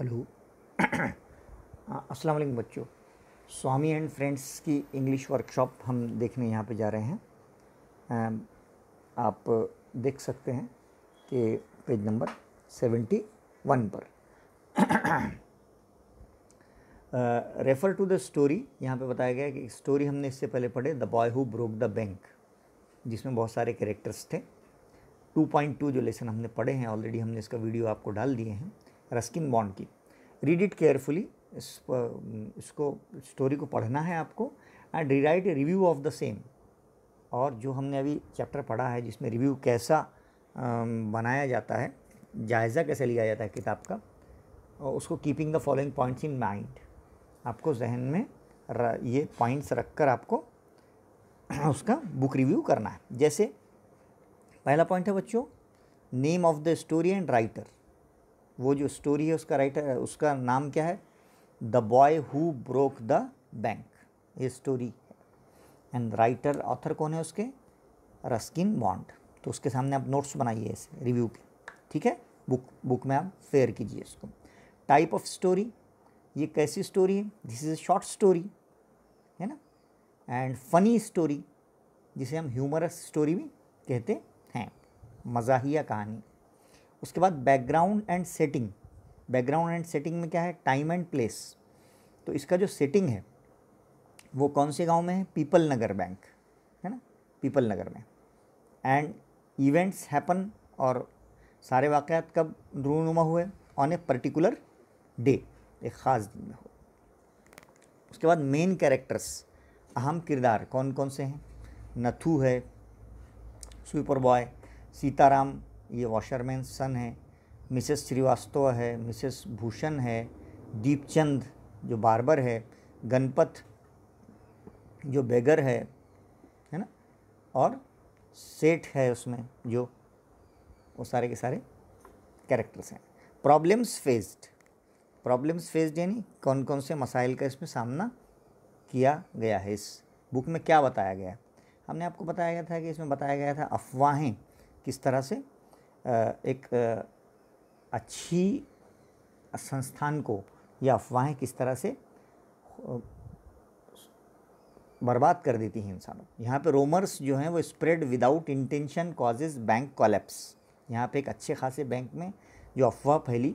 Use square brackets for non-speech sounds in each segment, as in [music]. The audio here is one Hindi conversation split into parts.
हेलो अस्सलाम वालेकुम बच्चों स्वामी एंड फ्रेंड्स की इंग्लिश वर्कशॉप हम देखने यहाँ पे जा रहे हैं आप देख सकते हैं कि पेज नंबर सेवेंटी वन पर रेफ़र टू द स्टोरी यहाँ पे बताया गया कि स्टोरी हमने इससे पहले पढ़े the boy who broke the bank जिसमें बहुत सारे कैरेक्टर्स थे 2.2 जो लेसन हमने पढ़े हैं ऑलरेडी हमने इसका वीडियो आपको डाल दिए हैं रस्किन बॉन्ड की रीड इट केयरफुली इसको स्टोरी को पढ़ना है आपको and rewrite review of the same और जो हमने अभी चैप्टर पढ़ा है जिसमें रिव्यू कैसा बनाया जाता है जायज़ा कैसे लिया जाता है किताब का और उसको keeping the following points in mind आपको जहन में ये पॉइंट्स रखकर आपको [clears throat] उसका बुक रिव्यू करना है जैसे पहला पॉइंट है बच्चों name of the story and writer वो जो स्टोरी है उसका राइटर उसका नाम क्या है the boy who broke the bank ये स्टोरी एंड राइटर ऑथर कौन है उसके रस्किन बॉन्ड तो उसके सामने आप नोट्स बनाइए ऐसे रिव्यू के ठीक है बुक बुक में आप शेयर कीजिए इसको टाइप ऑफ स्टोरी ये कैसी स्टोरी है दिस इज़ शॉर्ट स्टोरी है ना एंड फनी स्टोरी जिसे हम ह्यूमरस स्टोरी भी कहते हैं मज़ाहिया कहानी उसके बाद background and setting background and setting में क्या है टाइम एंड प्लेस तो इसका जो सेटिंग है वो कौन से गांव में है पीपल नगर बैंक है ना पीपल नगर में एंड इवेंट्स हैपन और सारे वाक़ कब रूनुमा हुए ऑन ए पर्टिकुलर डे एक ख़ास दिन में हुए उसके बाद मेन कैरेक्टर्स अहम किरदार कौन कौन से हैं नथू है स्वीपर बॉय सीताराम ये वॉशरमैन सन है मिसेस श्रीवास्तव है मिसेस भूषण है दीपचंद जो बारबर है गणपत जो बेगर है है ना और सेठ है उसमें जो वो सारे के सारे कैरेक्टर्स हैं प्रॉब्लम्स फेस्ड प्रॉब्लम्स फेस्ड यानी कौन कौन से मसाइल का इसमें सामना किया गया है इस बुक में क्या बताया गया हमने आपको बताया गया था कि इसमें बताया गया था अफवाहें किस तरह से एक अच्छी संस्थान को या अफवाहें किस तरह से बर्बाद कर देती हैं इंसानों को यहाँ पे रोमर्स जो हैं वो spread without intention causes bank collapse यहाँ पे एक अच्छे खासे बैंक में जो अफवाह फैली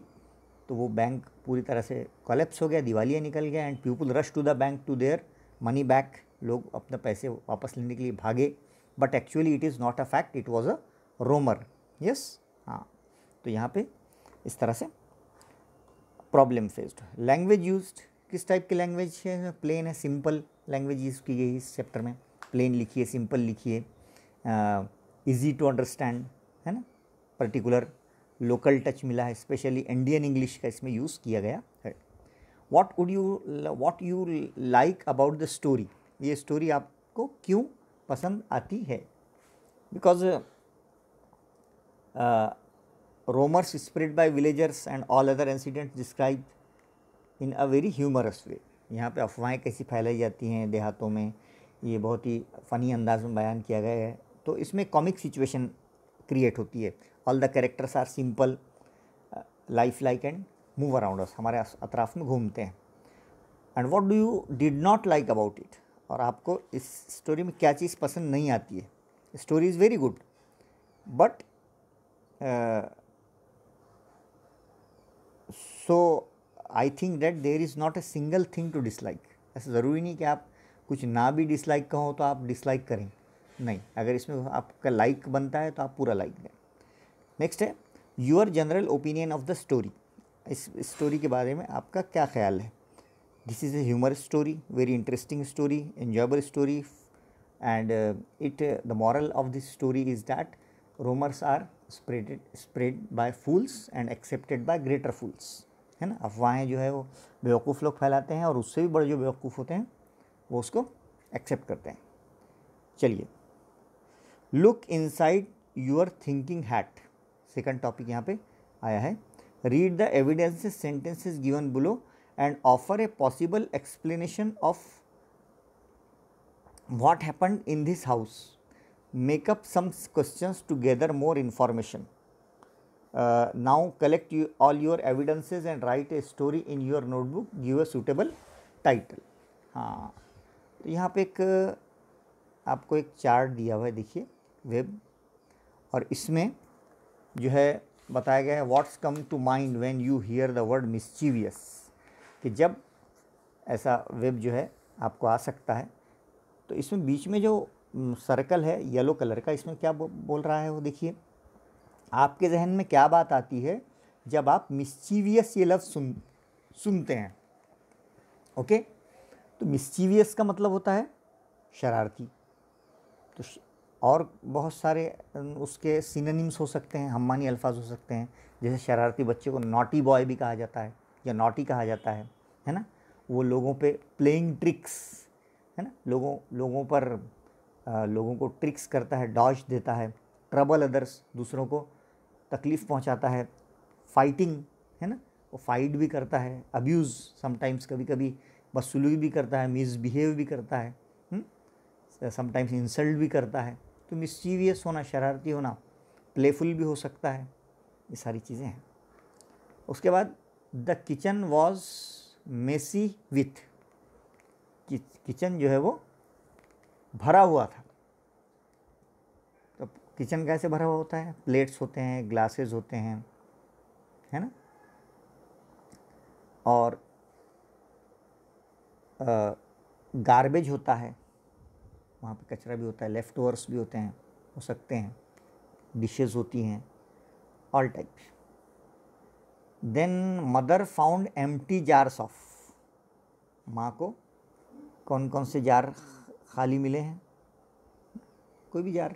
तो वो बैंक पूरी तरह से कॉलेप्स हो गया दिवालिया निकल गया and people rush to the bank to their money back लोग अपने पैसे वापस लेने के लिए भागे but actually it is not a fact it was a rumour yes हाँ तो यहाँ पे इस तरह से प्रॉब्लम फेस्ड लैंग्वेज यूज किस टाइप की लैंग्वेज है प्लेन है सिंपल लैंग्वेज यूज़ की गई इस चैप्टर में प्लेन लिखिए सिंपल लिखिए इजी टू अंडरस्टैंड है ना पर्टिकुलर लोकल टच मिला है स्पेशली इंडियन इंग्लिश का इसमें यूज़ किया गया है what would you what you like about the story ये स्टोरी आपको क्यों पसंद आती है because rumours spread by villagers and all other incident describe in a very humorous way यहाँ पे अफवाहें कैसी फैलाई जाती हैं देहातों में ये बहुत ही फ़नी अंदाज में बयान किया गया है तो इसमें कॉमिक सिचुएशन क्रिएट होती है all the characters are simple life like and move around us हमारे अतराफ़ में घूमते हैं and what do you did not like about it और आपको इस स्टोरी में क्या चीज़ पसंद नहीं आती है story is very good but so I think that there is not a single thing to dislike ऐसा ज़रूरी नहीं कि आप कुछ ना भी डिसलाइक कहो तो आप डिसलाइक करें नहीं अगर इसमें आपका लाइक बनता है तो आप पूरा लाइक दें नेक्स्ट है your general opinion of the story इस स्टोरी के बारे में आपका क्या ख्याल है this is a humour story very interesting story enjoyable story and it the moral of this story is that rumours are spread spread by fools and accepted by greater fools है ना अफवाहें जो है वो बेवकूफ़ लोग फैलाते हैं और उससे भी बड़े जो बेवकूफ़ होते हैं वो उसको एक्सेप्ट करते हैं चलिए look inside your thinking hat second topic यहाँ पे आया है read the evidence sentences given below and offer a possible explanation of what happen in this house make up some questions to gather more information. Uh, now collect you all your evidences and write a story in your notebook give a suitable title हाँ तो यहाँ पे एक आपको एक चार्ट दिया हुआ है देखिए वेब और इसमें जो है बताया गया है what's come to mind when you hear the word mischievous कि जब ऐसा वेब जो है आपको आ सकता है तो इसमें बीच में जो सर्कल है येलो कलर का इसमें क्या बोल रहा है वो देखिए आपके जहन में क्या बात आती है जब आप मिस्चीवियस ये लफ्ज़ सुन सुनते हैं ओके तो मिस्चीवियस का मतलब होता है शरारती तो और बहुत सारे उसके सीनिम्स हो सकते हैं हमानी अल्फाज हो सकते हैं जैसे शरारती बच्चे को नॉटी बॉय भी कहा जाता है या नॉटी कहा जाता है है ना वो लोगों पे प्लेइंग ट्रिक्स है ना लोगों लोगों पर लोगों को ट्रिक्स करता है डॉज देता है ट्रबल अदर्स दूसरों को तकलीफ़ पहुंचाता है फाइटिंग है ना वो फाइट भी करता है अब्यूज़ समटाइम्स कभी कभी बदसलूकी भी करता है मिसबिहेव भी करता है समटाइम्स हम्म? इंसल्ट भी करता है तो मिसचीवियस होना शरारती होना प्लेफुल भी हो सकता है ये सारी चीज़ें हैं उसके बाद the kitchen was messy with kitchen जो है वो भरा हुआ था तो किचन कैसे भरा हुआ होता है प्लेट्स होते हैं ग्लासेस होते हैं है ना और गारबेज गार्बेज होता है वहाँ पे कचरा भी होता है लेफ़्ट ओवर्स भी होते हैं हो सकते हैं डिशेस होती हैं all type then mother found empty jars of माँ को कौन कौन से जार खाली मिले हैं कोई भी जार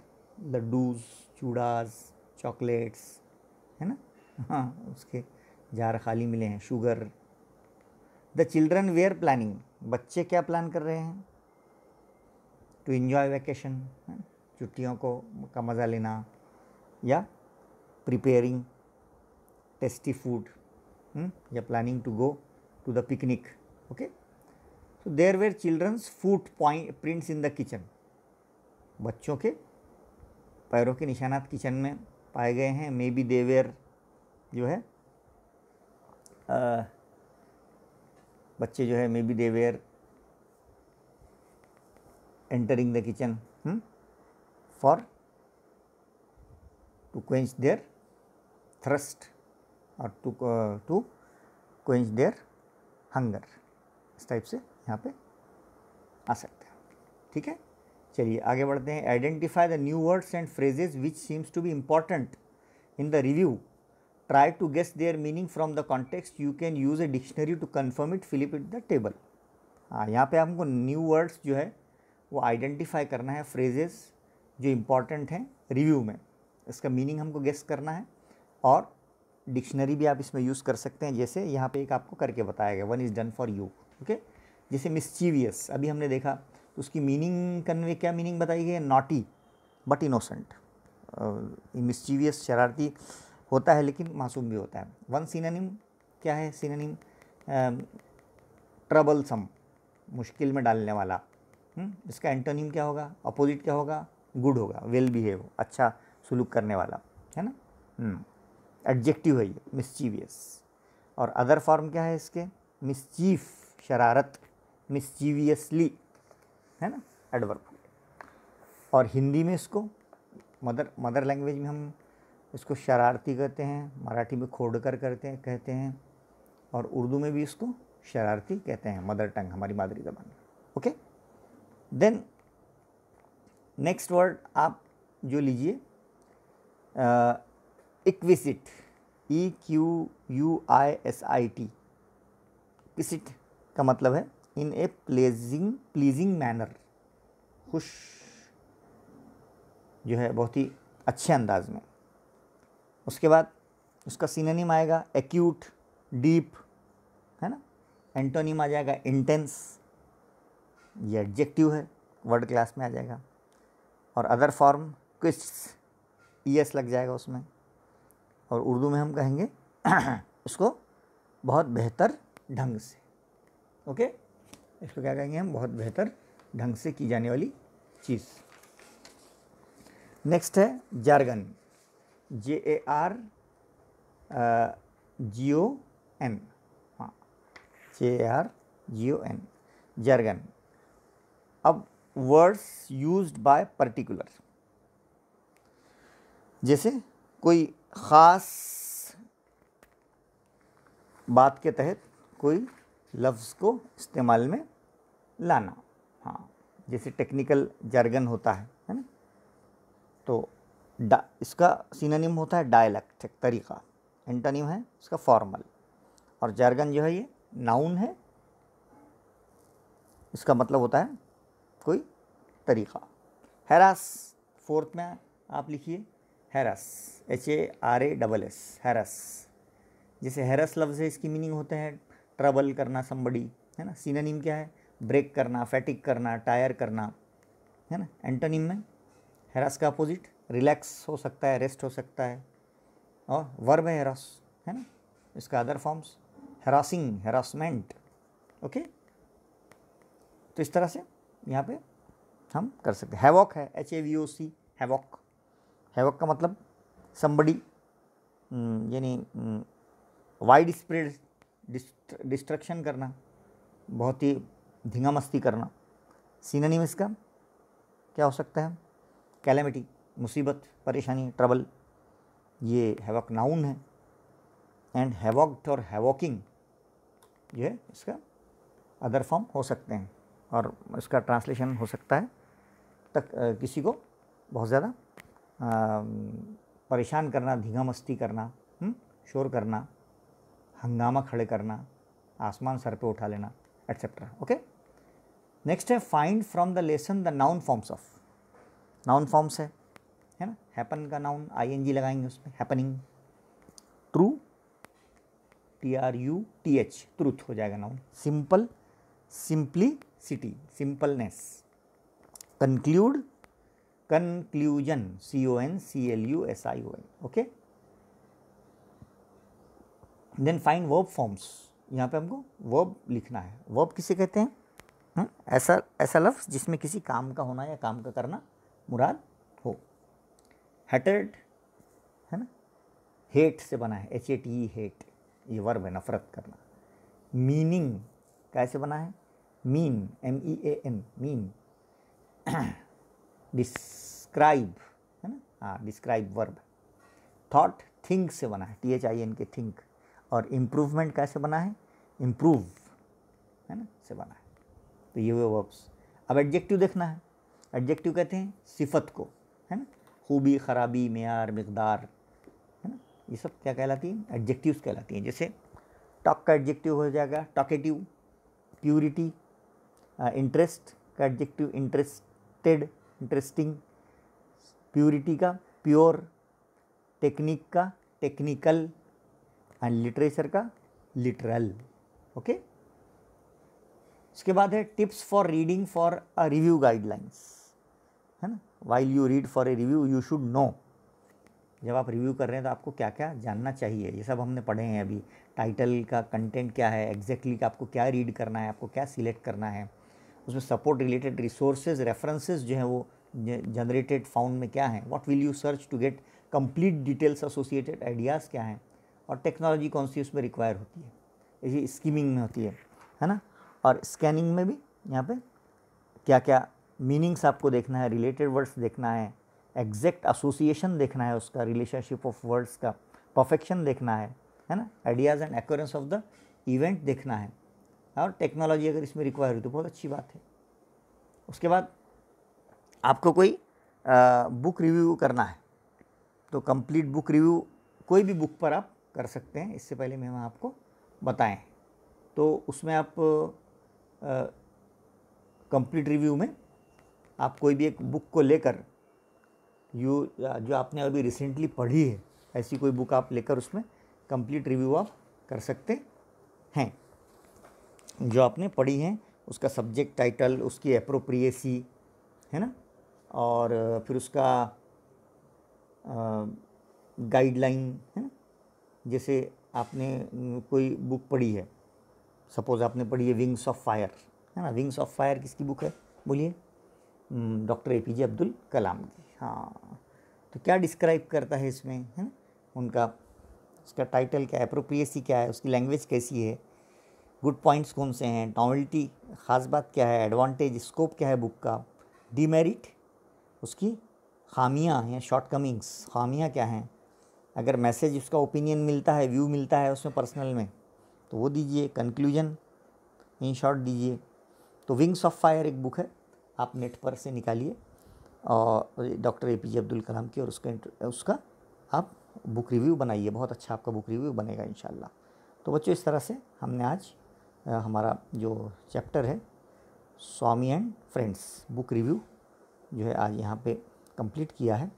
लड्डूस चूड़ास चॉकलेट्स है ना हाँ उसके जार खाली मिले हैं sugar the children were planning बच्चे क्या प्लान कर रहे हैं टू इन्जॉय वैकेशन छुट्टियों को का मज़ा लेना या प्रिपेयरिंग टेस्टी फूड हम्म? या planning to go to the picnic okay तो there were childrens foot point prints in the kitchen बच्चों के पैरों के निशानात किचन में पाए गए हैं मे बी देवेर जो है आ, बच्चे जो है may be they were entering the kitchen for to quench their thirst और to to quench their hunger इस टाइप से यहाँ पे आ सकते हैं ठीक है चलिए आगे बढ़ते हैं identify the new words and phrases which seems to be important in the review try to guess their meaning from the context you can use a dictionary to confirm it fill up it the table हाँ यहाँ पे हमको न्यू वर्ड्स जो है वो आइडेंटिफाई करना है फ्रेजेस जो इम्पॉर्टेंट हैं रिव्यू में इसका मीनिंग हमको गेस करना है और डिक्शनरी भी आप इसमें यूज़ कर सकते हैं जैसे यहाँ पे एक आपको करके बताया गया one is done for you okay जैसे मिस्चीवियस अभी हमने देखा तो उसकी मीनिंग कन्वे क्या मीनिंग बताई गई है नॉटी बट इनोसेंट मिस्चीवियस शरारती होता है लेकिन मासूम भी होता है वन सीनानिम क्या है सीनानिम ट्रबल सम मुश्किल में डालने वाला हुँ? हम्म, इसका एंटोनिम क्या होगा अपोजिट क्या होगा गुड होगा वेल बिहेव अच्छा सुलूक करने वाला है ना एडजेक्टिव हम्म, है ये मिस्चीवियस और अदर फॉर्म क्या है इसके मिसचीफ शरारत मिसचीवियसली है ना एडवर्ब और हिंदी में इसको मदर मदर लैंग्वेज में हम इसको शरारती कहते हैं मराठी में खोडकर करते हैं कहते हैं और उर्दू में भी इसको शरारती कहते हैं मदर टंग हमारी मादरी जबान में ओके देन नेक्स्ट वर्ड आप जो लीजिए exquisite E Q U I S I T exquisite का मतलब है in a pleasing pleasing manner खुश जो है बहुत ही अच्छे अंदाज में उसके बाद उसका सीनोनिम आएगा एक्यूट डीप है ना एंटोनिम आ जाएगा इंटेंस ये एडजेक्टिव है वर्ड क्लास में आ जाएगा और अदर फॉर्म क्विस्ट एस लग जाएगा उसमें और उर्दू में हम कहेंगे [clears throat] उसको बहुत बेहतर ढंग से ओके okay? इसको क्या कहेंगे हम बहुत बेहतर ढंग से की जाने वाली चीज़ नेक्स्ट है jargon J A R G O N हाँ J A R G O N jargon अब वर्ड्स यूज्ड बाय पर्टिकुलर जैसे कोई ख़ास बात के तहत कोई लफ्ज़ को इस्तेमाल में लाना हाँ जैसे टेक्निकल जर्गन होता है है ना तो डा इसका सिनोनिम होता है डायलैक्टिक तरीका एंटोनिम है इसका फॉर्मल और जर्गन जो है ये नाउन है इसका मतलब होता है कोई तरीका हैरास फोर्थ में आप लिखिए harass H A R A double S harass जैसे हैरस लफ्ज़ है इसकी मीनिंग होते हैं ट्रबल करना संबड़ी है ना सीनानिम क्या है ब्रेक करना फैटिक करना टायर करना है ना एंटोनिम में हेरास का अपोजिट रिलैक्स हो सकता है रेस्ट हो सकता है और वर्ब है हेरास है ना इसका other forms harassing harassment okay तो इस तरह से यहाँ पे हम कर सकते हैं हैवॉक है H A V O C havoc havoc का मतलब संबड़ी हम्म, यानी वाइड हम्म, स्प्रेड डिस्ट्रक्शन करना बहुत ही धिंगा मस्ती करना सीननीम इसका क्या हो सकता है कैलेमिटी मुसीबत परेशानी ट्रबल ये हैवक नाउन है एंड हैवॉक्ड और हैवॉकिंग ये इसका अदर फॉर्म हो सकते हैं और इसका ट्रांसलेशन हो सकता है तक आ, किसी को बहुत ज़्यादा परेशान करना धींगा मस्ती करना हुँ? हम्म, शोर करना हंगामा खड़े करना आसमान सर पे उठा लेना एट्सेट्रा ओके नेक्स्ट है find from the lesson the noun forms of noun forms है है ना हैपन का नाउन आई एन जी लगाएंगे उसमें happening true T R U T H truth हो जाएगा noun simplicity simpleness conclude conclusion C O N C L U S I O N okay then find verb forms यहाँ पे हमको वर्ब लिखना है वर्ब किसे कहते हैं हम्म, ऐसा ऐसा लफ्ज़ जिसमें किसी काम का होना या काम का करना मुराद हो हेटेड है ना हेट से बना है H A T E hate ये वर्ब है नफ़रत करना मीनिंग कैसे बना है mean M E A N mean describe है ना हाँ डिस्क्राइब वर्ब थॉट थिंक से बना है T H I N K think और इम्प्रूवमेंट कैसे बना है इम्प्रूव है ना से बना है तो ये हुए वर्ब्स अब एडजेक्टिव देखना है एडजेक्टिव कहते हैं सिफत को है ना खूबी खराबी मैार मकदार है ना ये सब क्या कहलाती हैं एडजेक्टिव्स कहलाती हैं जैसे टॉक का एडजेक्टिव हो जाएगा टॉकेटिव प्योरिटी इंटरेस्ट का एडजेक्टिव इंटरेस्टेड इंटरेस्टिंग प्योरिटी का प्योर टेक्निक का टेक्निकल एंड लिटरेचर का लिटरल ओके इसके बाद है tips for reading for a review guidelines है ना while you read for a review you should know जब आप रिव्यू कर रहे हैं तो आपको क्या क्या जानना चाहिए ये सब हमने पढ़े हैं अभी टाइटल का कंटेंट क्या है एग्जैक्टली exactly आपको क्या रीड करना है आपको क्या सिलेक्ट करना है उसमें सपोर्ट रिलेटेड रिसोर्सेज रेफरेंसेज जो हैं वो जनरेटेड फाउंड में क्या है what will you search to get complete details associated ideas क्या हैं और टेक्नोलॉजी कौन सी उसमें रिक्वायर होती है इसी स्कीमिंग में होती है है ना और स्कैनिंग में भी यहाँ पे क्या क्या मीनिंग्स आपको देखना है रिलेटेड वर्ड्स देखना है एग्जैक्ट एसोसिएशन देखना है उसका रिलेशनशिप ऑफ वर्ड्स का परफेक्शन देखना है है ना ideas and occurrence of the event देखना है और टेक्नोलॉजी अगर इसमें रिक्वायर हुई तो बहुत अच्छी बात है उसके बाद आपको कोई आ, बुक रिव्यू करना है तो कंप्लीट बुक रिव्यू कोई भी बुक पर आप कर सकते हैं इससे पहले मैं आपको बताएं तो उसमें आप कंप्लीट रिव्यू में आप कोई भी एक बुक को लेकर यू जो आपने अभी रिसेंटली पढ़ी है ऐसी कोई बुक आप लेकर उसमें कंप्लीट रिव्यू आप कर सकते हैं जो आपने पढ़ी हैं उसका सब्जेक्ट टाइटल उसकी अप्रोप्रिएसी है ना और फिर उसका गाइडलाइन है ना जैसे आपने कोई बुक पढ़ी है सपोज़ आपने पढ़ी है विंग्स ऑफ फायर है ना विंग्स ऑफ फायर किसकी बुक है बोलिए doctor A P J Abdul Kalam की हाँ तो क्या डिस्क्राइब करता है इसमें है ना उनका उसका टाइटल क्या है अप्रोप्रिएसी क्या है उसकी लैंग्वेज कैसी है गुड पॉइंट्स कौन से हैं नॉवल्टी ख़ास बात क्या है एडवांटेज स्कोप क्या है बुक का डीमेरिट उसकी खामियां या शॉर्टकमिंग्स खामियां क्या हैं अगर मैसेज उसका ओपिनियन मिलता है व्यू मिलता है उसमें पर्सनल में तो वो दीजिए कंक्लूजन इन शॉर्ट दीजिए तो विंग्स ऑफ फायर एक बुक है आप नेट पर से निकालिए और doctor A P J Abdul Kalam की और उसका उसका आप बुक रिव्यू बनाइए बहुत अच्छा आपका बुक रिव्यू बनेगा इन तो बच्चों इस तरह से हमने आज हमारा जो चैप्टर है Swami and friends book review जो है आज यहाँ पे कंप्लीट किया है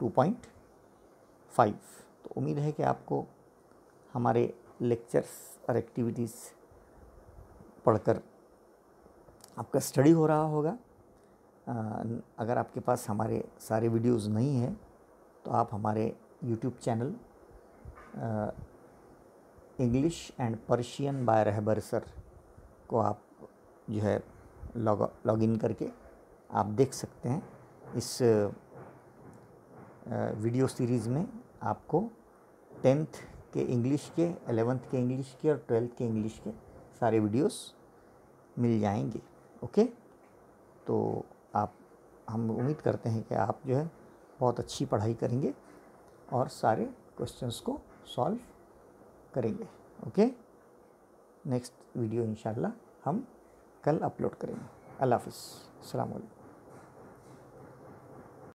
टू पॉइंट फाइव तो उम्मीद है कि आपको हमारे लेक्चर्स और एक्टिविटीज़ पढ़कर आपका स्टडी हो रहा होगा अगर आपके पास हमारे सारे वीडियोस नहीं हैं तो आप हमारे YouTube channel English and Persian by Rahbar sir को आप जो है लॉग लॉग इन करके आप देख सकते हैं इस वीडियो सीरीज़ में आपको टेंथ के इंग्लिश के एलेवेंथ के इंग्लिश के और ट्वेल्थ के इंग्लिश के सारे वीडियोस मिल जाएंगे ओके तो आप हम उम्मीद करते हैं कि आप जो है बहुत अच्छी पढ़ाई करेंगे और सारे क्वेश्चंस को सॉल्व करेंगे ओके नेक्स्ट वीडियो इंशाल्लाह हम कल अपलोड करेंगे अल्लाह हाफिज़ अलैक्म